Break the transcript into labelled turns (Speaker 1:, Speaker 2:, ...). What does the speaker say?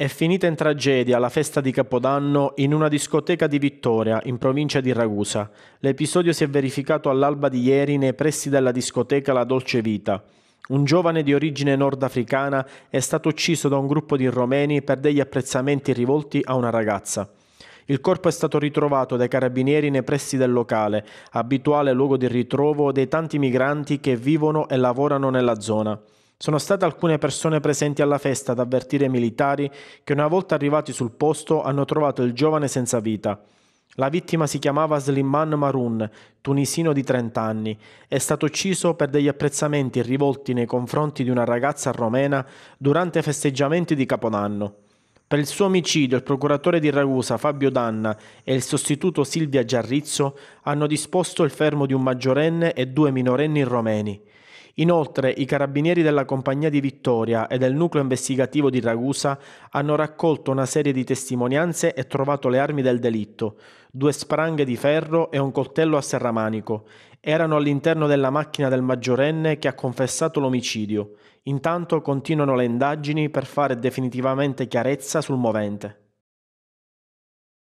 Speaker 1: È finita in tragedia la festa di Capodanno in una discoteca di Vittoria, in provincia di Ragusa. L'episodio si è verificato all'alba di ieri nei pressi della discoteca La Dolce Vita. Un giovane di origine nordafricana è stato ucciso da un gruppo di romeni per degli apprezzamenti rivolti a una ragazza. Il corpo è stato ritrovato dai carabinieri nei pressi del locale, abituale luogo di ritrovo dei tanti migranti che vivono e lavorano nella zona. Sono state alcune persone presenti alla festa ad avvertire i militari che una volta arrivati sul posto hanno trovato il giovane senza vita. La vittima si chiamava Slimman Maroon, tunisino di 30 anni. È stato ucciso per degli apprezzamenti rivolti nei confronti di una ragazza romena durante festeggiamenti di Capodanno. Per il suo omicidio il procuratore di Ragusa Fabio Danna e il sostituto Silvia Giarrizzo hanno disposto il fermo di un maggiorenne e due minorenni romeni. Inoltre, i carabinieri della Compagnia di Vittoria e del nucleo investigativo di Ragusa hanno raccolto una serie di testimonianze e trovato le armi del delitto, due spranghe di ferro e un coltello a serramanico. Erano all'interno della macchina del maggiorenne che ha confessato l'omicidio. Intanto continuano le indagini per fare definitivamente chiarezza sul movente.